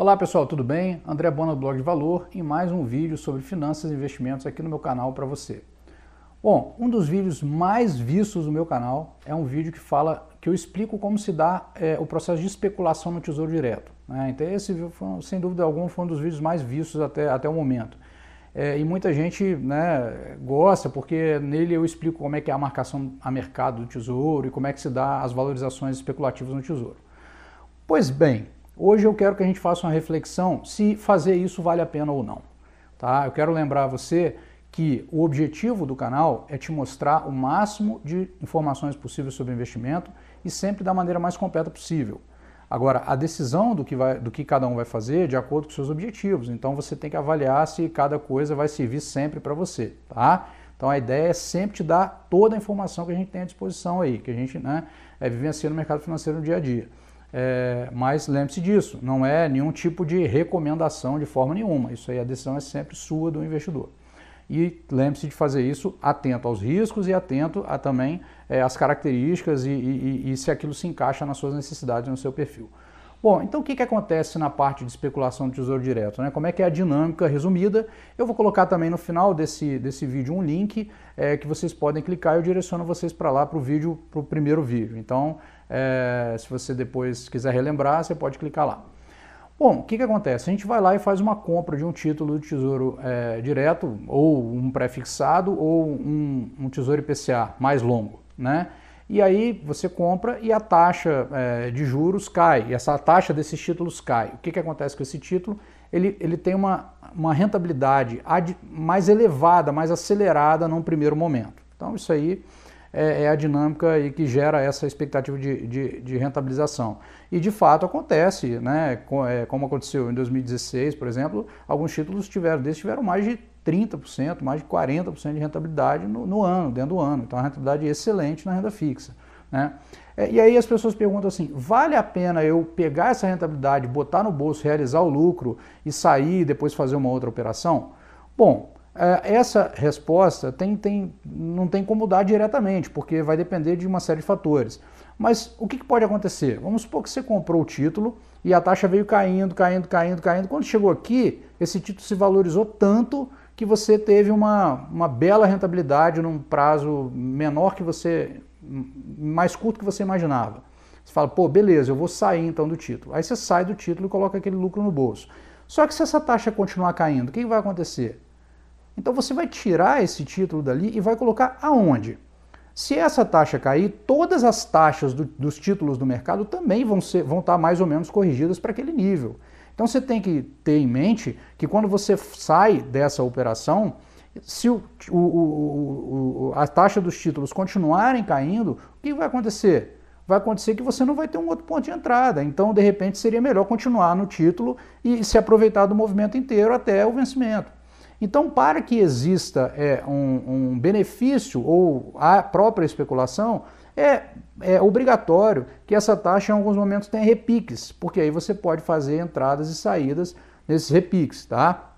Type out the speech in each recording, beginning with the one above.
Olá pessoal, tudo bem? André Bona do Blog de Valor em mais um vídeo sobre finanças e investimentos aqui no meu canal para você. Bom, um dos vídeos mais vistos do meu canal é um vídeo que fala que eu explico como se dá é, o processo de especulação no Tesouro Direto. Né? Então esse foi, sem dúvida alguma foi um dos vídeos mais vistos até, até o momento. É, e muita gente né, gosta porque nele eu explico como é que é a marcação a mercado do Tesouro e como é que se dá as valorizações especulativas no Tesouro. Pois bem, Hoje eu quero que a gente faça uma reflexão se fazer isso vale a pena ou não. Tá? Eu quero lembrar você que o objetivo do canal é te mostrar o máximo de informações possíveis sobre investimento e sempre da maneira mais completa possível. Agora, a decisão do que, vai, do que cada um vai fazer é de acordo com seus objetivos, então você tem que avaliar se cada coisa vai servir sempre para você, tá? Então a ideia é sempre te dar toda a informação que a gente tem à disposição aí, que a gente né, é vivenciando no mercado financeiro no dia a dia. É, mas lembre-se disso, não é nenhum tipo de recomendação de forma nenhuma. Isso aí a decisão é sempre sua do investidor. E lembre-se de fazer isso atento aos riscos e atento a também é, às características e, e, e se aquilo se encaixa nas suas necessidades, no seu perfil. Bom, então o que, que acontece na parte de especulação do Tesouro Direto? Né? Como é que é a dinâmica resumida? Eu vou colocar também no final desse, desse vídeo um link é, que vocês podem clicar e eu direciono vocês para lá para o vídeo, para o primeiro vídeo. Então, é, se você depois quiser relembrar, você pode clicar lá. Bom, o que, que acontece? A gente vai lá e faz uma compra de um título do Tesouro é, Direto, ou um pré-fixado, ou um, um Tesouro IPCA mais longo, né? e aí você compra e a taxa é, de juros cai, e essa taxa desses títulos cai. O que, que acontece com esse título? Ele, ele tem uma, uma rentabilidade ad, mais elevada, mais acelerada num primeiro momento. Então isso aí é, é a dinâmica e que gera essa expectativa de, de, de rentabilização. E de fato acontece, né? Com, é, como aconteceu em 2016, por exemplo, alguns títulos tiveram desses tiveram mais de 30%, mais de 40% de rentabilidade no, no, ano, dentro do ano. Então, a rentabilidade é excelente na renda fixa. Né? É, e aí as pessoas perguntam assim: vale a pena eu pegar essa rentabilidade, botar no bolso, realizar o lucro e sair e depois fazer uma outra operação? Bom, é, essa resposta tem, tem, não tem como dar diretamente, porque vai depender de uma série de fatores. Mas o que pode acontecer? Vamos supor que você comprou o título e a taxa veio caindo, caindo, caindo, caindo. Quando chegou aqui, esse título se valorizou tanto que você teve uma, uma bela rentabilidade num prazo menor que você, mais curto que você imaginava. Você fala, pô, beleza, eu vou sair então do título. Aí você sai do título e coloca aquele lucro no bolso. Só que se essa taxa continuar caindo, o que vai acontecer? Então você vai tirar esse título dali e vai colocar aonde? Se essa taxa cair, todas as taxas do, dos títulos do mercado também vão, ser, vão estar mais ou menos corrigidas para aquele nível. Então você tem que ter em mente que quando você sai dessa operação, se o, o, o, a taxa dos títulos continuarem caindo, o que vai acontecer? vai acontecer que você não vai ter um outro ponto de entrada. Então, de repente, seria melhor continuar no título e se aproveitar do movimento inteiro até o vencimento. Então, para que exista é, um, um benefício ou a própria especulação, é, é obrigatório que essa taxa em alguns momentos tenha repiques, porque aí você pode fazer entradas e saídas nesses repiques, tá?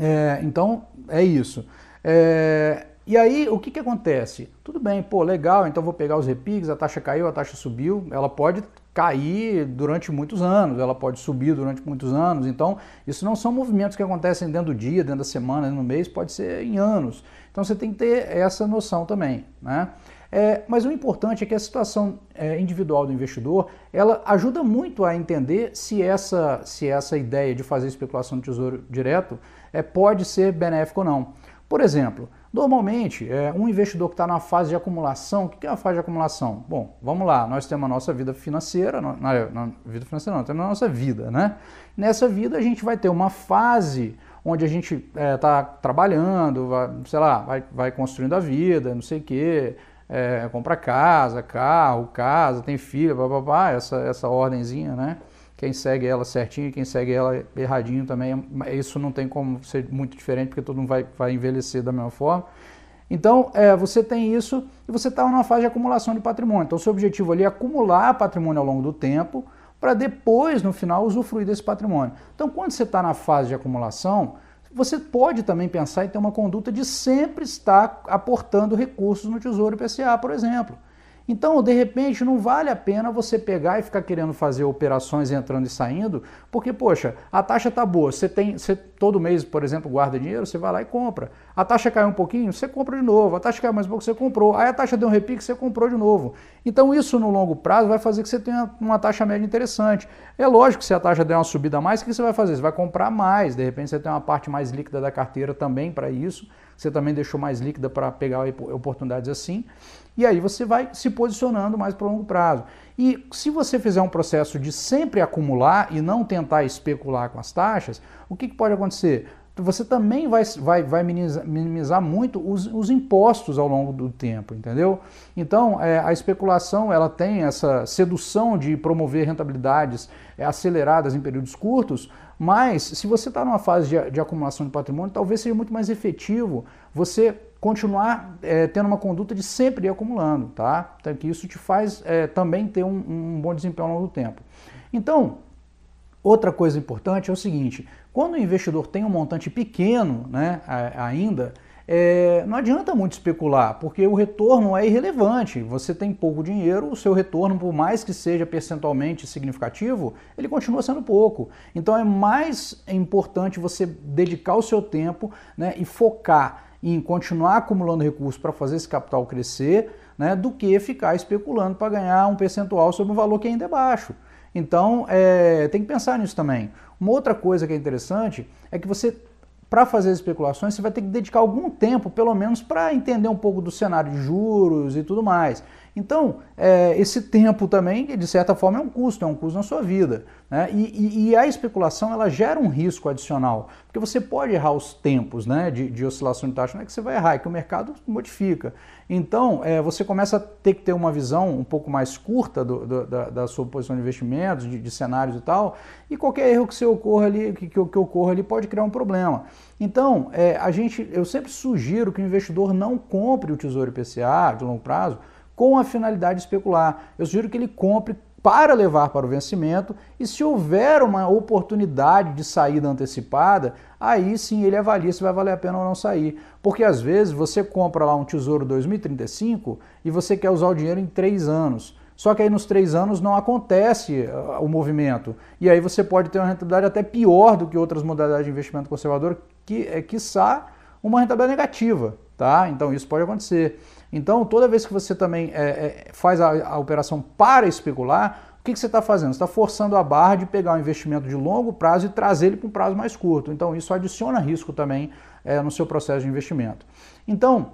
É, então é isso. É, e aí o que, que acontece? Tudo bem, pô, legal, então vou pegar os repiques, a taxa caiu, a taxa subiu, ela pode cair durante muitos anos, ela pode subir durante muitos anos. Então, isso não são movimentos que acontecem dentro do dia, dentro da semana, dentro do mês, pode ser em anos. Então, você tem que ter essa noção também, né? É, mas o importante é que a situação é, individual do investidor ela ajuda muito a entender se essa, se essa ideia de fazer especulação no tesouro direto é, pode ser benéfica ou não. Por exemplo, normalmente é, um investidor que está na fase de acumulação, o que é a fase de acumulação? Bom, vamos lá, nós temos a nossa vida financeira, na, na vida financeira não, temos a nossa vida, né? Nessa vida a gente vai ter uma fase onde a gente está é, tá trabalhando, vai, sei lá, vai, vai construindo a vida, não sei o quê, é, compra casa, carro, casa, tem filho, papapá, essa, essa ordenzinha, né? Quem segue ela certinho, quem segue ela erradinho também, isso não tem como ser muito diferente, porque todo mundo vai, vai envelhecer da mesma forma. Então, é, você tem isso e você está numa fase de acumulação de patrimônio. Então, seu objetivo ali é acumular patrimônio ao longo do tempo, para depois, no final, usufruir desse patrimônio. Então, quando você está na fase de acumulação, você pode também pensar em ter uma conduta de sempre estar aportando recursos no Tesouro IPCA, por exemplo. Então, de repente, não vale a pena você pegar e ficar querendo fazer operações entrando e saindo, porque, poxa, a taxa está boa. Você tem, você todo mês, por exemplo, guarda dinheiro, você vai lá e compra. A taxa caiu um pouquinho, você compra de novo. A taxa caiu mais um pouco, você comprou. Aí a taxa deu um repique, você comprou de novo. Então, isso no longo prazo vai fazer que você tenha uma taxa média interessante. É lógico que se a taxa der uma subida a mais, o que você vai fazer? Você vai comprar mais. De repente, você tem uma parte mais líquida da carteira também para isso. Você também deixou mais líquida para pegar oportunidades assim. E aí você vai se posicionando mais para longo prazo. E se você fizer um processo de sempre acumular e não tentar especular com as taxas, o que, que pode acontecer? Você também vai, vai, vai minimizar, minimizar muito os, os, impostos ao longo do tempo, entendeu? Então, é, a especulação ela tem essa sedução de promover rentabilidades é, aceleradas em períodos curtos, mas, se você está numa fase de, de, acumulação de patrimônio, talvez seja muito mais efetivo você continuar é, tendo uma conduta de sempre ir acumulando, tá? Então, que isso te faz é, também ter um, um bom desempenho ao longo do tempo. Então, Outra coisa importante é o seguinte: quando o investidor tem um montante pequeno né, ainda, é, não adianta muito especular, porque o retorno é irrelevante. Você tem pouco dinheiro, o seu retorno, por mais que seja percentualmente significativo, ele continua sendo pouco. Então é mais importante você dedicar o seu tempo né, e focar em continuar acumulando recursos para fazer esse capital crescer, né, do que ficar especulando para ganhar um percentual sobre um valor que ainda é baixo. Então, é, tem que pensar nisso também. Uma outra coisa que é interessante é que você para fazer as especulações, você vai ter que dedicar algum tempo, pelo menos, para entender um pouco do cenário de juros e tudo mais. Então, é, esse tempo também, de certa forma, é um custo, é um custo na sua vida. Né? E, e, e, a especulação ela gera um risco adicional, porque você pode errar os tempos né, de, de oscilação de taxa, não é que você vai errar, é que o mercado modifica. Então, é, você começa a ter que ter uma visão um pouco mais curta do, do, da, da, sua posição de investimentos, de, de, cenários e tal, e qualquer erro que você ocorra ali, que, que, que ocorra ali pode criar um problema. Então, é, a gente, eu sempre sugiro que o investidor não compre o Tesouro IPCA de longo prazo, com a finalidade de especular. Eu sugiro que ele compre para levar para o vencimento e se houver uma oportunidade de saída antecipada, aí sim ele avalia se vai valer a pena ou não sair. Porque às vezes você compra lá um Tesouro 2035 e você quer usar o dinheiro em três anos. Só que aí nos três anos não acontece ah, o movimento. E aí você pode ter uma rentabilidade até pior do que outras modalidades de investimento conservador, que é quiçá uma rentabilidade negativa, tá? Então isso pode acontecer. Então toda vez que você também é, é, faz a, a, operação para especular, o que, que você está fazendo? Você está forçando a barra de pegar um investimento de longo prazo e trazer ele para um prazo mais curto. Então isso adiciona risco também é, no seu processo de investimento. Então,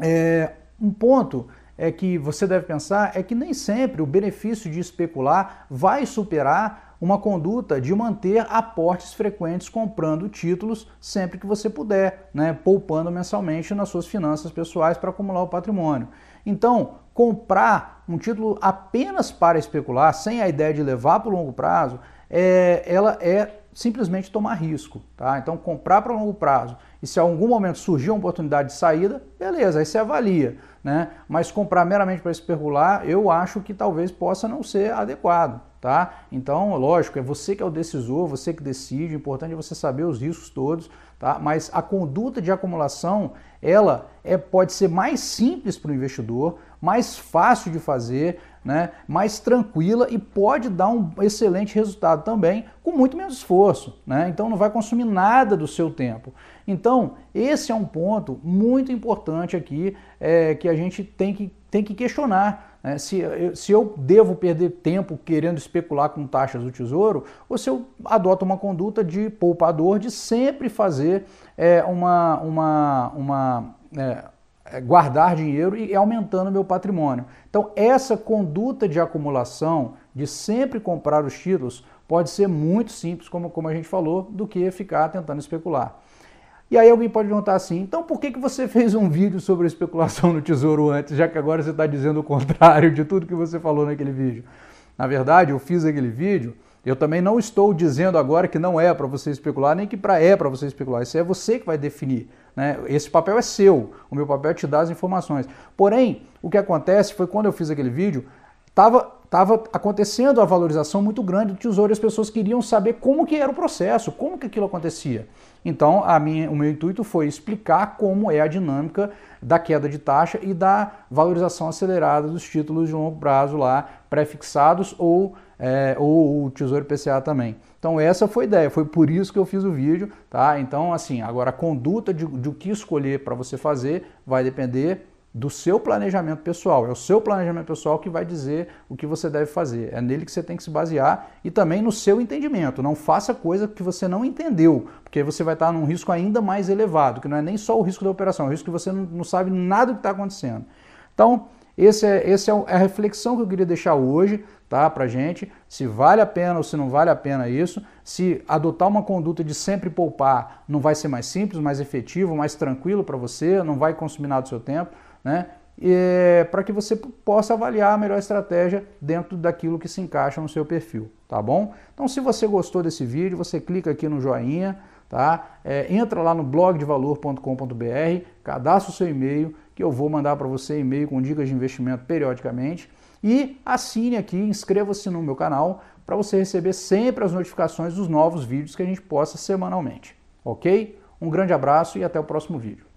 é, um ponto é que você deve pensar é que nem sempre o benefício de especular vai superar uma conduta de manter aportes frequentes comprando títulos sempre que você puder, né, poupando mensalmente nas suas finanças pessoais para acumular o patrimônio. Então, comprar um título apenas para especular, sem a ideia de levar para o longo prazo, é, ela é simplesmente tomar risco, tá? Então comprar para longo prazo e se algum momento surgir uma oportunidade de saída, beleza, aí você avalia, né? Mas comprar meramente para especular, eu acho que talvez possa não ser adequado, tá? Então, lógico, é você que é o decisor, você que decide, o importante é você saber os riscos todos, tá? Mas a conduta de acumulação, ela é pode ser mais simples para o investidor, mais fácil de fazer, né, mais tranquila e pode dar um excelente resultado também com muito menos esforço. Né? Então não vai consumir nada do seu tempo. Então, esse é um ponto muito importante aqui é, que a gente tem que, tem que questionar. Né? Se, eu, se eu devo perder tempo querendo especular com taxas do tesouro, ou se eu adoto uma conduta de poupador de sempre fazer é, uma, uma, uma é, é, guardar dinheiro e aumentando meu patrimônio. Então, essa conduta de acumulação, de sempre comprar os títulos, pode ser muito simples, como, como a gente falou, do que ficar tentando especular. E aí alguém pode perguntar assim, então por que, que você fez um vídeo sobre especulação no Tesouro antes, já que agora você está dizendo o contrário de tudo que você falou naquele vídeo? Na verdade, eu fiz aquele vídeo, eu também não estou dizendo agora que não é para você especular, nem que para é para você especular, isso é você que vai definir. Né? Esse papel é seu, o meu papel é te dar as informações. Porém, o que acontece foi quando eu fiz aquele vídeo, estava estava acontecendo a valorização muito grande do tesouro e as pessoas queriam saber como que era o processo, como que aquilo acontecia. Então, a minha, o meu intuito foi explicar como é a dinâmica da queda de taxa e da valorização acelerada dos títulos de longo prazo lá prefixados ou, é, ou o tesouro PCA também. Então essa foi a ideia, foi por isso que eu fiz o vídeo, tá? Então assim, agora a conduta de, de o que escolher para você fazer vai depender do seu planejamento pessoal. É o seu planejamento pessoal que vai dizer o que você deve fazer. É nele que você tem que se basear e também no seu entendimento. Não faça coisa que você não entendeu, porque você vai estar tá num risco ainda mais elevado, que não é nem só o risco da operação, é o risco que você não sabe nada do que está acontecendo. Então, esse é, esse é, é a reflexão que eu queria deixar hoje tá, para gente, se vale a pena ou se não vale a pena isso, se adotar uma conduta de sempre poupar não vai ser mais simples, mais efetivo, mais tranquilo para você, não vai consumir nada do seu tempo, né? É, para que você possa avaliar a melhor estratégia dentro daquilo que se encaixa no seu perfil, tá bom? Então, se você gostou desse vídeo, você clica aqui no joinha, tá? É, entra lá no blogdevalor.com.br, cadastra o seu e-mail, que eu vou mandar para você e-mail com dicas de investimento periodicamente. E assine aqui, inscreva-se no meu canal para você receber sempre as notificações dos novos vídeos que a gente posta semanalmente. Ok? Um grande abraço e até o próximo vídeo.